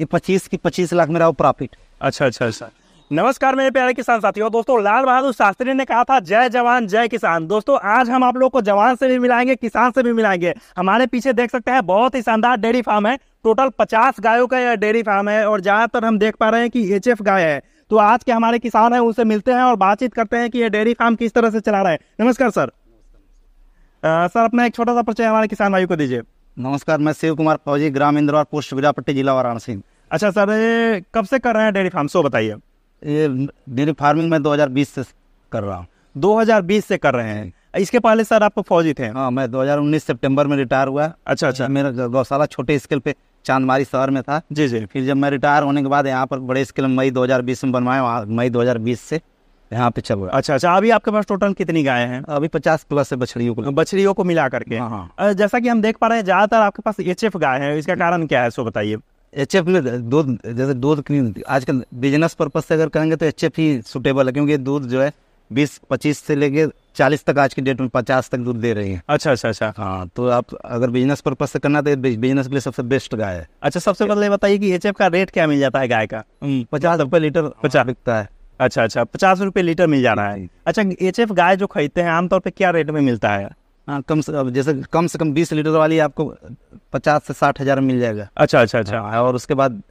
ये पच्चीस की पच्चीस लाख मेरा प्रॉफिट अच्छा अच्छा अच्छा नमस्कार मेरे प्यारे किसान साथियों दोस्तों लाल बहादुर शास्त्री ने कहा था जय जवान जय किसान दोस्तों आज हम आप लोग को जवान से भी मिलाएंगे किसान से भी मिलाएंगे हमारे पीछे देख सकते हैं बहुत ही शानदार डेयरी फार्म है टोटल पचास गायों का यह डेयरी फार्म है और ज़्यादातर हम देख पा रहे हैं कि एच गाय है तो आज के हमारे किसान है उनसे मिलते हैं और बातचीत करते हैं कि यह डेयरी फार्म किस तरह से चला रहा है नमस्कार सर सर अपना एक छोटा सा परिचय हमारे किसान भाई को दीजिए नमस्कार मैं शिव कुमार फौजी ग्राम इंद्रवार पोस्ट विरापट्टी जिला वाराणसी अच्छा सर कब से कर रहे हैं डेयरी फार्म सो बताइए ये डेयरी फार्मिंग में 2020 से कर रहा हूँ 2020 से कर रहे हैं इसके पहले सर आप फौजी थे हाँ मैं 2019 सितंबर में रिटायर हुआ अच्छा अच्छा मेरा गौशाला छोटे स्केल पे चांदमारी शहर में था जी जी फिर जब मैं रिटायर होने के बाद यहाँ पर बड़े स्केल में मई दो में बनवाए मई दो से यहाँ पे चल अच्छा अच्छा अभी आपके पास टोटल कितनी गाय हैं अभी पचास प्लस है बछड़ियों को बछड़ियों को मिला करके हाँ, हाँ। जैसा कि हम देख पा रहे हैं ज़्यादातर आपके पास एच गाय है इसका कारण क्या है सो बताइए एच एफ में दूध जैसे दूध क्रीम आजकल बिजनेस पर्पज से अगर करेंगे तो एच एफ ही सुटेबल है क्योंकि दूध जो है बीस पच्चीस से लेके चालीस तक आज की डेट में पचास तक दूध दे रही है अच्छा अच्छा अच्छा हाँ तो आप अगर बिजनेस पर्पज से करना तो बिजनेस के लिए सबसे बेस्ट गाय है अच्छा सबसे पहले बताइए कि एच का रेट क्या मिल जाता है गाय का हम्म, पचास रुपये लीटर पचास बिकता है अच्छा अच्छा पचास रुपये लीटर मिल जा रहा है अच्छा एच गाय जो खरीदते हैं आमतौर पर क्या रेट में मिलता है हाँ कम से जैसे कम से कम बीस लीटर वाली आपको पचास से साठ हज़ार मिल जाएगा अच्छा अच्छा अच्छा हाँ, और उसके बाद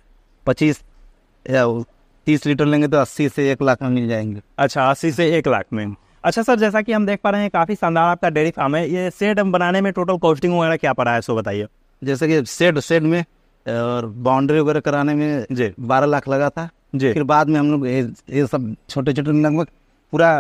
पच्चीस या तीस लीटर लेंगे तो अस्सी से एक लाख में मिल जाएंगे अच्छा अस्सी से एक लाख में अच्छा सर जैसा कि हम देख पा रहे हैं काफ़ी शानदार आपका डेयरी फार्म है ये सेट बनाने में टोटल कॉस्टिंग वगैरह क्या पड़ा है सो बताइए जैसे कि सेट सेट में और बाउंड्री वगैरह कराने में जी बारह लाख लगा था जी फिर बाद में हम लोग ये सब छोटे छोटे लगभग पूरा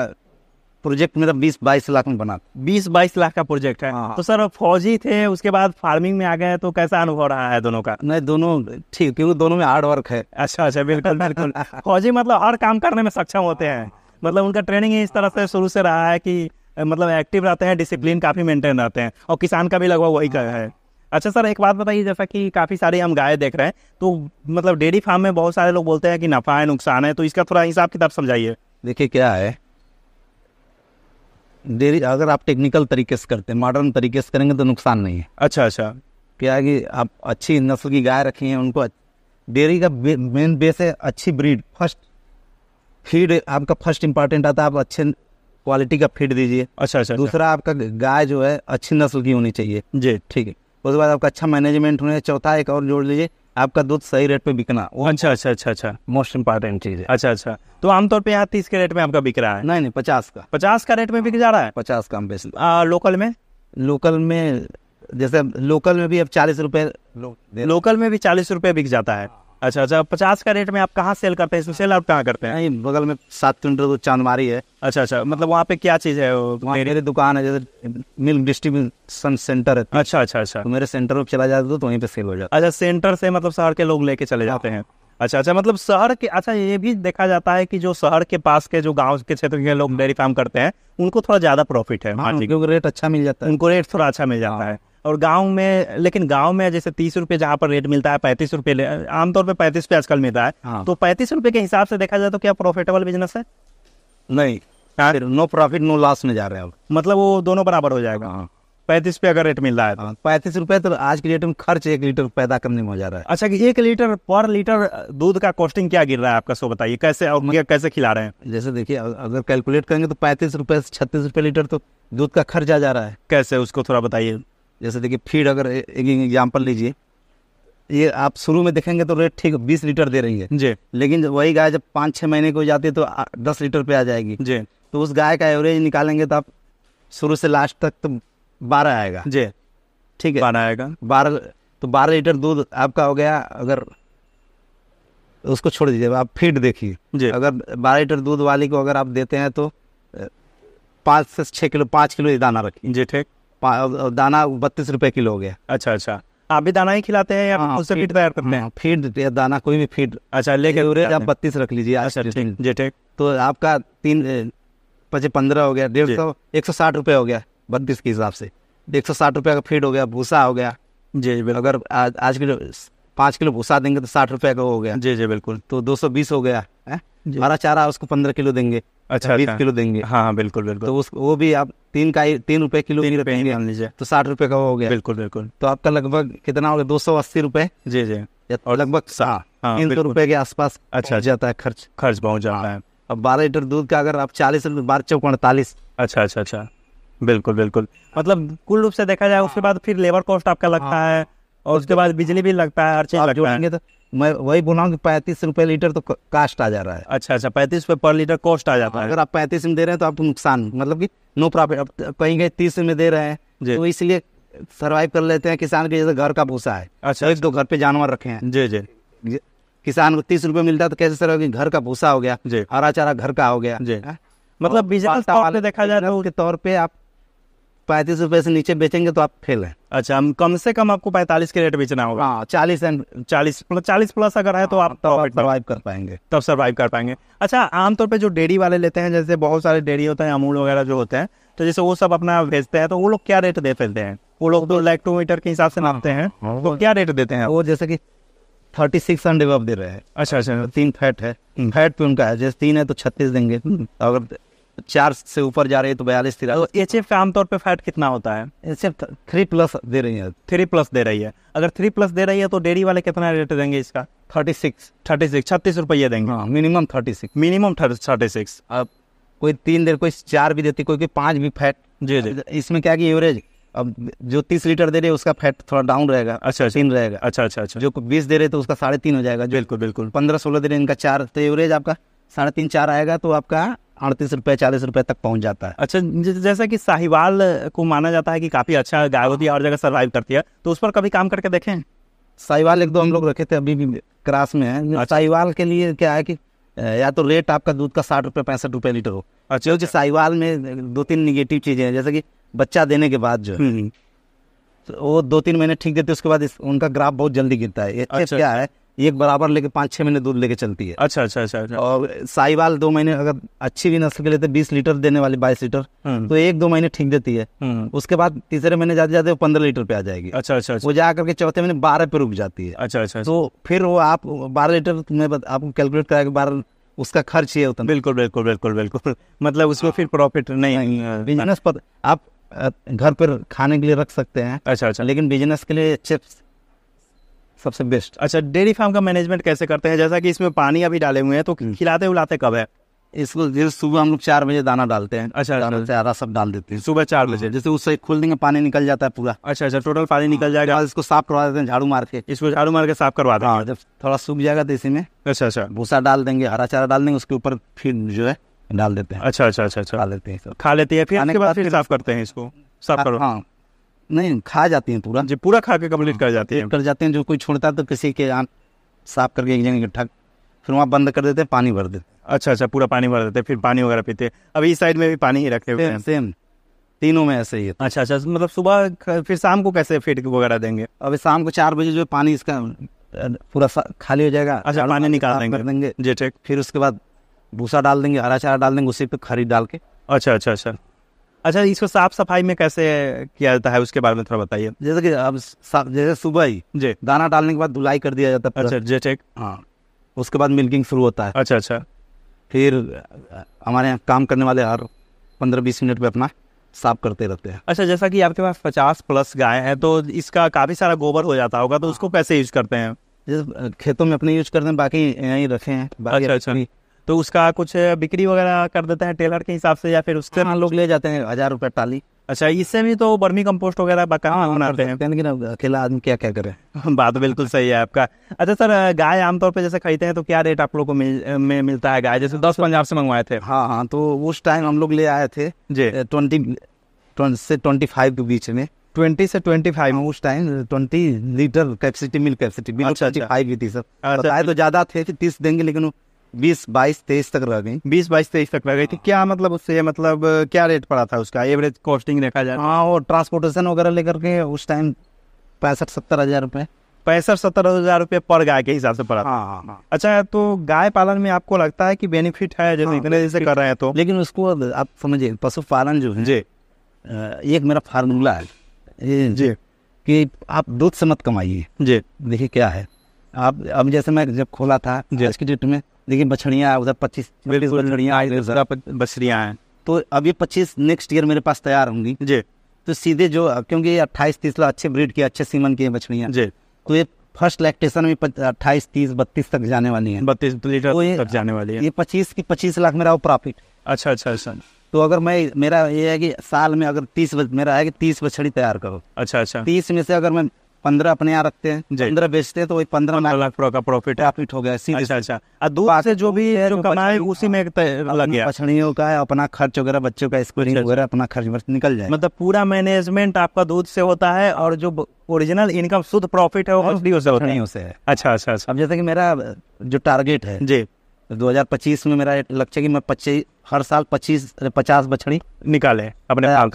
प्रोजेक्ट मेरा तो बीस बाईस लाख में बना बीस बाईस लाख का प्रोजेक्ट है हाँ। तो सर फौजी थे उसके बाद फार्मिंग में आ गए तो कैसा अनुभव रहा है दोनों का नहीं दोनों ठीक क्योंकि दोनों में हार्ड वर्क है अच्छा अच्छा बिल्कुल बिल्कुल फौजी मतलब हर काम करने में सक्षम होते हैं मतलब उनका ट्रेनिंग इस तरह से शुरू से रहा है कि मतलब एक्टिव रहते हैं डिसिप्लिन काफ़ी मेंटेन रहते हैं और किसान का भी लगभग वही का है अच्छा सर एक बात बताइए जैसा कि काफ़ी सारी हम गाय देख रहे हैं तो मतलब डेयरी फार्म में बहुत सारे लोग बोलते हैं कि नफा है नुकसान है तो इसका थोड़ा हिसाब किताब समझाइए देखिए क्या है देरी अगर आप टेक्निकल तरीके से करते हैं मॉडर्न तरीके से करेंगे तो नुकसान नहीं है अच्छा अच्छा क्या है कि आप अच्छी नस्ल की गाय रखी हैं उनको डेयरी का बे, मेन बेस है अच्छी ब्रीड फर्स्ट फीड आपका फर्स्ट इंपॉर्टेंट आता है आप अच्छे क्वालिटी का फीड दीजिए अच्छा, अच्छा अच्छा दूसरा आपका गाय जो है अच्छी नस्ल की होनी चाहिए जी ठीक है उसके बाद आपका अच्छा मैनेजमेंट होना चाहिए चौथा एक और जोड़ लीजिए आपका दूध सही रेट पे बिकना वो अच्छा अच्छा अच्छा अच्छा मोस्ट इम्पोर्टेंट चीज है अच्छा अच्छा तो आमतौर पे यहाँ तीस के रेट में आपका बिक रहा है नहीं नहीं पचास का पचास का रेट में बिक जा रहा है पचास का हम बेच लोकल में लोकल में जैसे लोकल में भी अब चालीस रूपए लोकल में भी चालीस रूपए बिक जाता है हाँ। अच्छा अच्छा पचास का रेट में आप कहाँ सेल करते हैं इसमें सेल आउट कहाँ करते हैं नहीं बगल में सात किलोमीटर तो चांदमारी है अच्छा अच्छा मतलब वहाँ पे क्या चीज़ है मेरी दुकान है जैसे मिल्क डिस्ट्रीब्यूशन सेंटर है अच्छा अच्छा अच्छा तो मेरे सेंटर में चला जाता तो वहीं पे सेल हो जाता अच्छा सेंटर से मतलब शहर के लोग लेके चले जाते हैं हाँ। अच्छा अच्छा मतलब शहर के अच्छा ये भी देखा जाता है कि जो शहर के पास के जो गांव के क्षेत्र के लोग हाँ। डेयरी फार्म करते हैं उनको थोड़ा ज्यादा प्रॉफिट है हाँ, क्योंकि रेट अच्छा मिल जाता है उनको रेट थोड़ा अच्छा मिल जाता हाँ। है और गांव में लेकिन गांव में जैसे तीस रुपये जहाँ पर रेट मिलता है पैंतीस रुपये आमतौर पर पैंतीस रुपये आजकल मिलता है हाँ। तो पैंतीस रुपये के हिसाब से देखा जाए तो क्या प्रॉफिटेबल बिजनेस है नहीं नो प्रॉफिट नो लॉस में जा रहे हैं अब मतलब वो दोनों बराबर हो जाएगा हाँ पैंतीस रुपये का रेट मिल रहा है तो। हाँ, पैंतीस रुपये तो आज के डेट में खर्च एक लीटर पैदा करने में हो जा रहा है अच्छा एक लीटर पर लीटर दूध का कॉस्टिंग क्या गिर रहा है आपका सो बताइए कैसे और मुझे कैसे खिला रहे हैं जैसे देखिए अगर कैलकुलेट करेंगे तो पैंतीस रुपये से छत्तीस रुपये लीटर तो दूध का खर्च आ जा रहा है कैसे उसको थोड़ा बताइए जैसे देखिए फीड अगर एक एग्जाम्पल लीजिए ये आप शुरू में देखेंगे तो रेट ठीक बीस लीटर दे रही है जी लेकिन वही गाय जब पाँच छः महीने को जाती है तो दस लीटर पे आ जाएगी जी तो उस गाय का एवरेज निकालेंगे तो आप शुरू से लास्ट तक तो बारह आएगा जी ठीक है बारह आएगा बारह तो बारह लीटर दूध आपका हो गया अगर उसको छोड़ दीजिए आप फीड देखिए जी अगर बारह लीटर दूध वाली को अगर आप देते हैं तो पाँच से छः किलो पाँच किलो दाना रखिए जी ठीक दाना बत्तीस रुपए किलो हो गया अच्छा अच्छा आप भी दाना ही खिलाते हैं या उससे हाँ, फीड तैयार करते हैं फीड हाँ, या दाना कोई भी फीड अच्छा लेके आप बत्तीस रख लीजिए अच्छा ठीक जी ठीक तो आपका तीन पचे पंद्रह हो गया डेढ़ सौ एक सौ साठ रुपये हो गया बत्तीस के हिसाब से एक सौ साठ रुपये का फीड हो गया भूसा हो गया जी बिल्कुल अगर आज, आज किलो पाँच किलो भूसा देंगे तो साठ रुपये का हो गया जी जी बिल्कुल तो दो सौ बीस हो गया है हमारा चारा उसको पंद्रह किलो देंगे अच्छा बीस अच्छा। किलो देंगे हाँ, हाँ बिल्कुल बिल्कुल तो उस वो भी आप तीन का तीन रुपए किलो तीन रुपए मान लीजिए तो साठ रुपए का हो गया बिल्कुल बिल्कुल तो आपका लगभग कितना हो गया दो सौ अस्सी रुपए जी जी और लगभग हाँ, हाँ, तीन सौ रुपए के आसपास अच्छा, अच्छा जाता है खर्च खर्च पहुँच जाता है अब बारह लीटर दूध का अगर आप चालीस बारह चौक अड़तालीस अच्छा अच्छा अच्छा बिल्कुल बिल्कुल मतलब कुल रूप से देखा जाए उसके बाद फिर लेबर कॉस्ट आपका लगता है और उसके बाद बिजली भी लगता है हर चीज जोड़ेंगे तो मैं वही बोला हूँ कि पैंतीस रुपये लीटर तो कास्ट आ जा रहा है अच्छा अच्छा पैंतीस रुपये पर लीटर कॉस्ट आ जाता है अगर आप पैंतीस में दे रहे हैं तो आपको नुकसान मतलब कि नो प्रॉफिट अब कहीं गए तीस में दे रहे हैं तो इसलिए सर्वाइव कर लेते हैं किसान के जैसे घर का भूसा है अच्छा तो एक दो घर पे जानवर रखे हैं जी जी किसान को तीस रुपये मिलता है तो कैसे सर घर का भूसा हो गया हरा चारा घर का हो गया जी मतलब बिजनेस देखा जाए तो- के तौर पर आप पैंतीस रुपए से नीचे बेचेंगे तो आप फेल हैं अच्छा हम कम से कम आपको पैंतालीस के रेट बेचना होगा हाँ चालीस एंड चालीस प्लस मतलब चालीस प्लस अगर तो है हाँ, तो आप तब सर्वाइव कर पाएंगे तब सर्वाइव कर पाएंगे अच्छा आमतौर पर जो डेयरी वाले लेते हैं जैसे बहुत सारे डेयरी होते हैं अमूल वगैरह जो होते हैं तो जैसे वो सब अपना भेजते हैं तो वो लोग क्या रेट दे फेलते हैं वो लोग तो लैक्टोमीटर के हिसाब से हाँ, नापते हैं हाँ, तो क्या रेट देते हैं वो जैसे कि थर्टी सिक्स हंड्रेड दे रहे हैं अच्छा अच्छा तीन फैट है फैट हम्म। पे तो उनका है जैसे तीन है तो छत्तीस देंगे हम्म। अगर चार से ऊपर जा रही है तो बयालीस तिर तो एच एफ आमतौर पर फैट कितना होता है एच एफ थ्री प्लस दे रही है थ्री प्लस दे रही है अगर थ्री प्लस दे रही है तो डेयरी वाले कितना रेट देंगे इसका थर्टी सिक्स थर्टी सिक्स छत्तीस रुपये देंगे हाँ minimum thirty six minimum thirty six अब कोई तीन देर कोई चार भी देती कोई कोई पाँच भी फैट जी जी इसमें क्या कि एवरेज अब जो तीस लीटर दे रहे उसका फैट थोड़ा डाउन रहेगा अच्छा, अच्छा तीन रहेगा अच्छा अच्छा अच्छा जो बीस दे रहे तो उसका साढ़े तीन हो जाएगा बिल्कुल बिल्कुल पंद्रह सोलह दे रहे इनका चार तो एवरेज आपका साढ़े तीन चार आएगा तो आपका अड़तीस रुपए चालीस रुपए तक पहुंच जाता है अच्छा जैसा कि साहिवाल को माना जाता है कि काफ़ी अच्छा गाय होती है और जगह सर्वाइव करती है तो उस पर कभी काम करके देखें साहिवाल एक दो हम हम्म। लोग रखे थे अभी भी क्रास में है अच्छा। साहिवाल के लिए क्या है कि या तो रेट आपका दूध का साठ रुपये पैंसठ रुपये लीटर हो अच्छा क्योंकि अच्छा। साहिवाल में दो तीन निगेटिव चीज़ें हैं जैसे कि बच्चा देने के बाद जो हम्म। तो वो दो तीन महीने ठीक देते उसके बाद उनका ग्राफ बहुत जल्दी गिरता है अच्छा, क्या अच्छा। है एक बराबर लेके पांच छह महीने दूध लेके चलती है अच्छा अच्छा अच्छा, अच्छा। और साईवाल दो महीने अगर अच्छी भी नस्ल के लेते बीस लीटर देने वाली बाईस लीटर हम्म। तो एक दो महीने ठीक देती है हम्म। उसके बाद तीसरे महीने जाते जाते पंद्रह लीटर पे आ जाएगी अच्छा अच्छा, अच्छा। वो जा करके चौथे महीने बारह पे रुक जाती है अच्छा अच्छा, अच्छा। तो फिर वो आप बारह लीटर में आपको कैलकुलेट करा बारह उसका खर्च ये होता है बिल्कुल बिल्कुल बिल्कुल बिल्कुल मतलब उसमें फिर प्रॉफिट नहीं बिजनेस पर आप घर पर खाने के लिए रख सकते हैं अच्छा अच्छा लेकिन बिजनेस के लिए चिप्स सबसे बेस्ट अच्छा डेयरी फार्म का मैनेजमेंट कैसे करते हैं जैसा कि इसमें पानी अभी डाले हुए हैं तो हम्म। खिलाते उलाते कब है इसको जैसे सुबह हम लोग चार बजे दाना डालते हैं अच्छा दाना अच्छा। चारा सब डाल देते हैं सुबह चार बजे हाँ, जैसे उससे खोल देंगे पानी निकल जाता है पूरा अच्छा अच्छा टोटल पानी हाँ, निकल जाएगा इसको साफ करवा देते हैं झाड़ू मार के इसको झाड़ू मार के साफ करवा देते हैं हाँ, जब थोड़ा सूख जाएगा तो इसी में अच्छा अच्छा भूसा डाल देंगे हरा चारा डाल देंगे उसके ऊपर फिर जो है डाल देते हैं अच्छा अच्छा अच्छा अच्छा खा लेते हैं खा लेते हैं फिर खा लेते हैं फिर साफ करते हैं इसको साफ करो हाँ नहीं खा जाती हैं पूरा जी पूरा खा के कम्प्लीट हाँ, कर जाती है कर जाते हैं जो कोई छोड़ता है तो किसी के आँख साफ करके एक जगह इकट्ठा फिर वहाँ बंद कर देते हैं पानी भर देते हैं अच्छा अच्छा पूरा पानी भर देते फिर पानी वगैरह पीते अभी इस साइड में भी पानी ही रखे हुए हैं सेम तीनों में ऐसे ही है अच्छा अच्छा मतलब सुबह फिर शाम को कैसे फेट वगैरह देंगे अभी शाम को चार बजे जो पानी इसका पूरा खाली हो जाएगा अच्छा पानी निकाल देंगे देंगे जी ठीक फिर उसके बाद भूसा डाल देंगे हरा चारा डाल देंगे उसी पे खरीद डाल के अच्छा अच्छा अच्छा अच्छा इसको साफ सफाई में कैसे किया जाता है उसके बारे में थोड़ा बताइए जैसे कि अब जैसे सुबह ही जी दाना डालने के बाद धुलाई कर दिया जाता है अच्छा जे ठीक हाँ उसके बाद मिल्किंग शुरू होता है अच्छा अच्छा फिर हमारे यहाँ काम करने वाले हर पंद्रह बीस मिनट में अपना साफ करते रहते हैं अच्छा जैसा कि आपके पास पचास प्लस गाय है तो इसका काफ़ी सारा गोबर हो जाता होगा तो हाँ। उसको कैसे यूज करते हैं जैसे खेतों में अपने यूज करते हैं बाकी यहीं रखे हैं बाकी अच्छा, अच्छा। तो उसका कुछ बिक्री वगैरह कर देते हैं टेलर के हिसाब से या फिर उससे हाँ, लोग ले जाते हैं हजार रुपये टाली अच्छा इससे भी तो बर्मी कम्पोस्ट वगैरह हाँ, हाँ, बनाते हैं लेकिन अकेला आदमी क्या क्या करे बात बिल्कुल सही है आपका अच्छा सर गाय आमतौर पर जैसे खरीदते हैं तो क्या रेट आप लोग को मिल में मिलता है गाय जैसे हाँ, दस पंजाब से मंगवाए थे हाँ हाँ तो उस टाइम हम लोग ले आए थे जी ट्वेंटी से ट्वेंटी फाइव के बीच में ट्वेंटी से ट्वेंटी फाइव में उस टाइम ट्वेंटी लीटर कैपेसिटी मिल कैपेसिटी मिल अच्छा, अच्छा। ट्वेंटी फाइव ही थी सर अच्छा, तो ज्यादा थे तीस देंगे लेकिन बीस बाईस तेईस तक रह गई बीस बाईस तेईस तक रह गई थी हाँ। क्या मतलब उससे मतलब क्या रेट पड़ा था उसका एवरेज कॉस्टिंग देखा जाए तो। हाँ और ट्रांसपोर्टेशन वगैरह लेकर के उस टाइम पैंसठ सत्तर हजार रुपये पैंसठ सत्तर हजार रुपये पर गाय के हिसाब से पड़ा हाँ, हाँ, हाँ, अच्छा तो गाय पालन में आपको लगता है कि बेनिफिट है जैसे हाँ, इतने जैसे कर रहे हैं तो लेकिन उसको आप समझिए पशुपालन जो है जी एक मेरा फार्मूला है जी कि आप दूध से मत कमाइए जी देखिए क्या है आप अब जैसे मैं जब खोला था आज डेट में लेकिन बछड़िया उधर पच्चीस बछड़िया बछड़ियाँ हैं तो अब ये पच्चीस नेक्स्ट ईयर मेरे पास तैयार होंगी जी तो सीधे जो क्योंकि अट्ठाईस तीस लाख अच्छे ब्रीड के अच्छे सीमन की बछड़िया जी तो ये फर्स्ट लैक्टेशन में अट्ठाईस तीस बत्तीस तक जाने वाली है बत्तीस लीटर तो तक जाने वाली है ये पच्चीस की पच्चीस लाख मेरा वो प्रॉफिट अच्छा अच्छा अच्छा तो अगर मैं मेरा ये है कि साल में अगर तीस मेरा है कि तीस बछड़ी तैयार करो अच्छा अच्छा तीस में से अगर मैं पंद्रह अपने यहाँ रखते हैं पंद्रह बेचते हैं तो वही पंद्रह लाख का प्रॉफिट प्रॉफिट हो गया अच्छा अच्छा और दूर से जो भी है जो कमाए उसी में अलग पछड़ियों का है अपना खर्च वगैरह बच्चों का स्कूल अच्छा, वगैरह अच्छा। अपना खर्च वर्च निकल जाए मतलब पूरा मैनेजमेंट आपका दूध से होता है और जो ओरिजिनल इनकम शुद्ध प्रॉफिट है वो असलियों हाँ, अच्छा अच्छा अच्छा अब जैसे कि मेरा जो टारगेट है जी 2025 में मेरा लक्ष्य कि मैं पच्चीस हर साल पच्चीस पचास बछड़ी निकाले अपने हाँ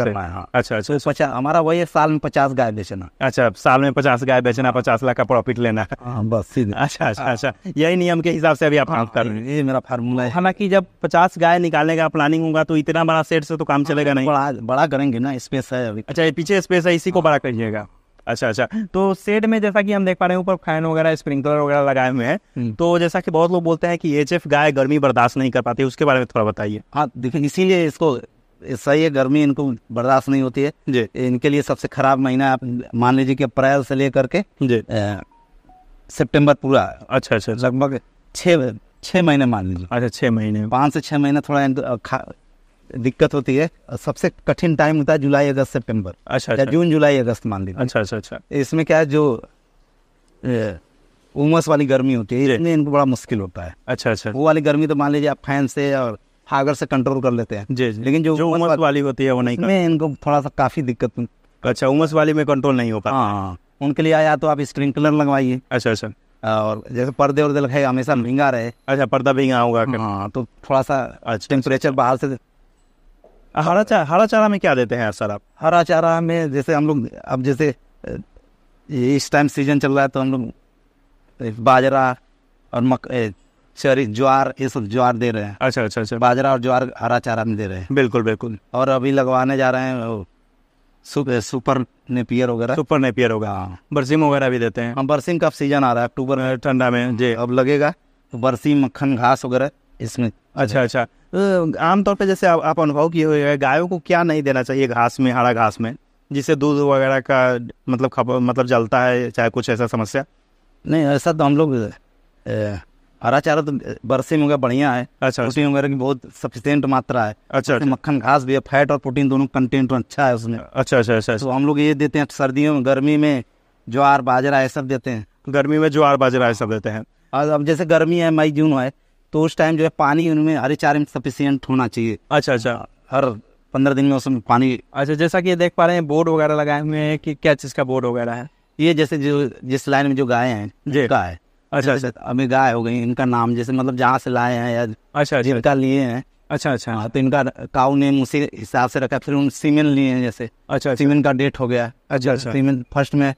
अच्छा अच्छा तो अच्छा। पचास हमारा वही है साल में पचास गाय बेचना अच्छा साल में पचास गाय बेचना पचास लाख का प्रॉफिट लेना हाँ बस सीधे अच्छा अच्छा हाँ। अच्छा यही नियम के हिसाब से अभी आप काम हाँ, कर रहे हैं ये मेरा फार्मूला है हालांकि जब पचास गाय निकालने का प्लानिंग होगा तो इतना बड़ा सेट से तो काम हाँ, चलेगा नहीं बड़ा बड़ा करेंगे ना स्पेस है अभी अच्छा पीछे स्पेस है इसी को बड़ा करिएगा अच्छा अच्छा तो सेड में जैसा कि हम देख पा रहे हैं ऊपर फैन वगैरह स्प्रिंकलर वगैरह लगाए हुए हैं हम्म। तो जैसा कि बहुत लोग बोलते हैं कि एच गाय गर्मी बर्दाश्त नहीं कर पाती उसके बारे में थोड़ा बताइए हाँ देखिए इसीलिए इसको सही है गर्मी इनको बर्दाश्त नहीं होती है जी इनके लिए सबसे खराब महीना आप मान लीजिए कि अप्रैल से लेकर के जी सितंबर पूरा अच्छा अच्छा लगभग छः छः महीने मान लीजिए अच्छा छः महीने पाँच से छः महीने थोड़ा दिक्कत होती है सबसे कठिन टाइम होता है जुलाई अगस्त सितंबर अच्छा, अच्छा जून जुलाई अगस्त मान लीजिए अच्छा अच्छा अच्छा इसमें क्या है जो उमस वाली गर्मी होती है इसमें इनको बड़ा मुश्किल होता है अच्छा अच्छा वो वाली गर्मी तो मान लीजिए आप फैन से और हागर से कंट्रोल कर लेते हैं जी, जी लेकिन जो, जो उमस वाली होती है वो नहीं में इनको थोड़ा सा काफी दिक्कत अच्छा उमस वाली में कंट्रोल नहीं हो पा हाँ, हाँ उनके लिए आया तो आप स्प्रिंकलर लगवाइए अच्छा अच्छा और जैसे पर्दे और दिल हमेशा भींगा रहे अच्छा पर्दा भींगा होगा हाँ अच्छा। तो थोड़ा सा टेम्परेचर बाहर से हरा चारा हरा चारा में क्या देते हैं सर आप हरा चारा में जैसे हम लोग अब जैसे इस टाइम सीजन चल रहा है तो हम लोग बाजरा और मक सॉरी ज्वार ये सब ज्वार दे रहे हैं अच्छा अच्छा अच्छा बाजरा और ज्वार हरा चारा में दे रहे हैं बिल्कुल बिल्कुल और अभी लगवाने जा रहे हैं सुपर नेपियर वगैरह सुपर नेपियर होगा हाँ बरसीम वगैरह भी देते हैं हाँ बरसीम का सीजन आ रहा है अक्टूबर में ठंडा में जी अब लगेगा तो बरसीम मक्खन घास वगैरह इसमें अच्छा अच्छा तो आमतौर पर जैसे आ, आप अनुभव किए हुए हैं गायों को क्या नहीं देना चाहिए घास में हरा घास में जिससे दूध वगैरह का मतलब खप मतलब जलता है चाहे कुछ ऐसा समस्या नहीं ऐसा तो हम लोग हरा चारा तो बरसे में बढ़िया है अच्छा, अच्छा प्रोटीन वगैरह की बहुत सफिशियंट मात्रा है अच्छा, अच्छा मक्खन घास भी है फैट और प्रोटीन दोनों कंटेंट तो अच्छा है उसमें अच्छा अच्छा अच्छा तो हम लोग ये देते हैं सर्दियों में गर्मी में ज्वार बाजरा ये सब देते हैं गर्मी में ज्वार बाजरा ये सब देते हैं और अब जैसे गर्मी है मई जून है तो उस टाइम जो है पानी उनमें हरे चार में सफिशियंट होना चाहिए अच्छा अच्छा हर पंद्रह दिन में उसमें पानी अच्छा जैसा कि ये देख पा रहे हैं बोर्ड वगैरह लगाए हुए हैं कि क्या चीज़ का बोर्ड वगैरह है ये जैसे जो जिस लाइन में जो गाय है का है अच्छा अच्छा अभी गाय हो गई इनका नाम जैसे मतलब जहाँ से लाए हैं या अच्छा, अच्छा। जिनका लिए हैं अच्छा अच्छा हाँ तो इनका काउ नेम उसी हिसाब से रखा फिर उन सीमेंट लिए हैं जैसे अच्छा सीमेंट अच्छा। का डेट हो गया अच्छा सीमेंट अच्छा। फर्स्ट में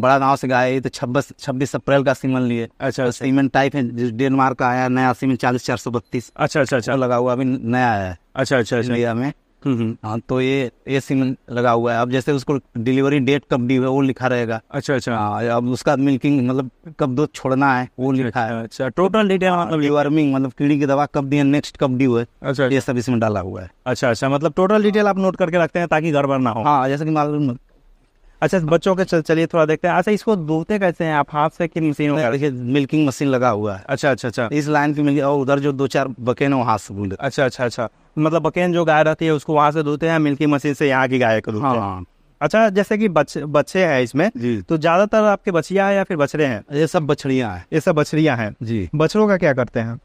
बड़ा नाव से गए तो छब्बीस छब्बीस अप्रैल का सीमन लिए अच्छा, अच्छा। सीमन टाइप है डेनमार्क का आया नया सीमन चालीस चार सौ बत्तीस अच्छा अच्छा अच्छा लगा हुआ अभी नया है अच्छा, अच्छा अच्छा इंडिया में हम्म, हम्म। हाँ तो ये ये सीमन लगा हुआ है अब जैसे उसको डिलीवरी डेट कब दी है वो लिखा रहेगा अच्छा अच्छा हाँ अब उसका मिल्किंग मतलब कब दूध छोड़ना है वो अच्छा, लिखा है अच्छा टोटल डिटेल मतलब वार्मिंग मतलब कीड़ी की दवा कब दी है नेक्स्ट कब दी हुए अच्छा ये सब इसमें डाला हुआ है अच्छा अच्छा मतलब टोटल डिटेल आप नोट करके रखते हैं ताकि गड़बड़ ना हो हाँ जैसे कि मालूम अच्छा बच्चों के चल चलिए थोड़ा देखते हैं अच्छा इसको धोते कैसे हैं आप हाथ से की मशीन मिल्किंग मशीन लगा हुआ है अच्छा अच्छा अच्छा इस लाइन की मिल्किंग और उधर जो दो चार बकेन वो हाथ से बोले अच्छा अच्छा अच्छा मतलब बकेन जो गाय रहती है उसको वहाँ से धोते हैं मिल्किंग मशीन से यहाँ की गाय को धोते हैं हाँ, हाँ। अच्छा जैसे कि बच, बच्चे हैं इसमें जी तो ज्यादातर आपके बछिया है या फिर बछड़े हैं ये सब बछड़िया है ये सब बछड़िया हैं जी बछड़ों का क्या करते हैं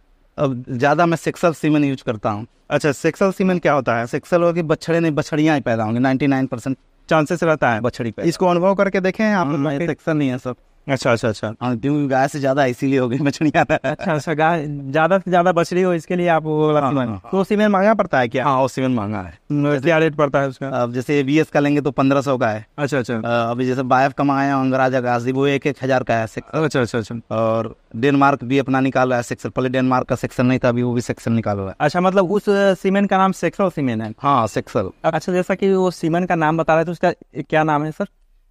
अब ज़्यादा मैं सेक्सल सीमन यूज करता हूँ अच्छा सेक्सल सीमन क्या होता है सेक्सल होगी बछड़े नहीं बछड़िया ही पैदा होंगे नाइन्टी नाइन परसेंट चांसेस रहता है बछड़ी पे इसको अनुभव करके देखें आप हम्म, नहीं है सब अच्छा अच्छा अच्छा हाँ क्योंकि गाय से ज्यादा इसीलिए हो गई बछड़िया अच्छा अच्छा गाय ज्यादा से ज्यादा बछड़ी हो इसके लिए आप वो हाँ, हाँ। तो सीमेंट महंगा पड़ता है क्या हाँ सीमेंट महंगा है हम्म, क्या रेट पड़ता है उसका अब जैसे बी का लेंगे तो पंद्रह सौ का है अच्छा अच्छा अभी जैसे बायफ कमाए अंगराजा अगाजी वो एक एक हजार का है अच्छा अच्छा अच्छा और डेनमार्क भी अपना निकाल रहा है सेक्शन पहले डेनमार्क का सेक्शन नहीं था अभी वो भी सेक्शन निकाल रहा है अच्छा मतलब उस सीमेंट का नाम सेक्सल सीमेंट है हाँ सेक्सल अच्छा जैसा की वो सीमेंट का नाम बता रहे थे उसका क्या नाम है सर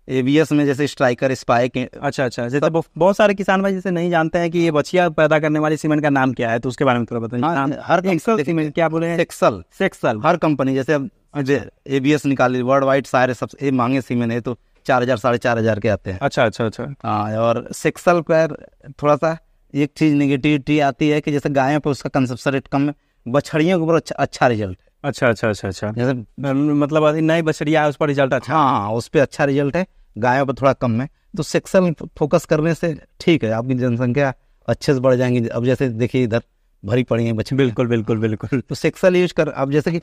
एवीएस में जैसे स्ट्राइकर स्पाइक अच्छा अच्छा जैसे बहुत सारे किसान भाई जैसे नहीं जानते हैं कि ये बछिया पैदा करने वाली सीमेंट का नाम क्या है तो उसके बारे में थोड़ा बताइए हाँ, हर एक्सल सीमेंट क्या बोले हैं एक्सल सेक्सल हर कंपनी जैसे अब एबीएस अच्छा। निकाली वर्ल्ड वाइड सारे सबसे महंगे सीमेंट है तो चार हजार साढ़े चार हजार के आते हैं अच्छा अच्छा अच्छा हाँ और सेक्सल पर थोड़ा सा एक चीज निगेटिविटी आती है कि जैसे गायों पर उसका कंसेप्शन रेट कम है बछड़ियों के ऊपर अच्छा, अच्छा रिजल्ट है अच्छा अच्छा अच्छा अच्छा जैसे मतलब नई बछड़िया है उस पर रिजल्ट अच्छा हाँ, हाँ उस पर अच्छा रिजल्ट है गायों पर थोड़ा कम है तो सेक्शन फोकस करने से ठीक है आपकी जनसंख्या अच्छे से बढ़ जाएंगी अब जैसे देखिए इधर भरी पड़ी है बच्चे बिल्कुल बिल्कुल बिल्कुल तो सेक्सल यूज कर अब जैसे कि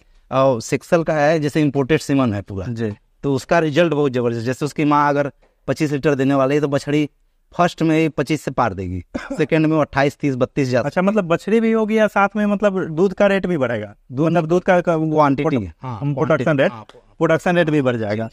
सेक्सल का है जैसे इम्पोर्टेड सीमन है पूरा जी तो उसका रिजल्ट बहुत ज़बरदस्त जैसे उसकी माँ अगर पच्चीस लीटर देने वाली है तो बछड़ी फर्स्ट में ही पच्चीस से पार देगी सेकंड में अट्ठाईस तीस बत्तीस जाता अच्छा मतलब बछड़ी भी होगी या साथ में मतलब दूध का रेट भी बढ़ेगा दूध मतलब दूध का quantity production rate production rate भी बढ़ जाएगा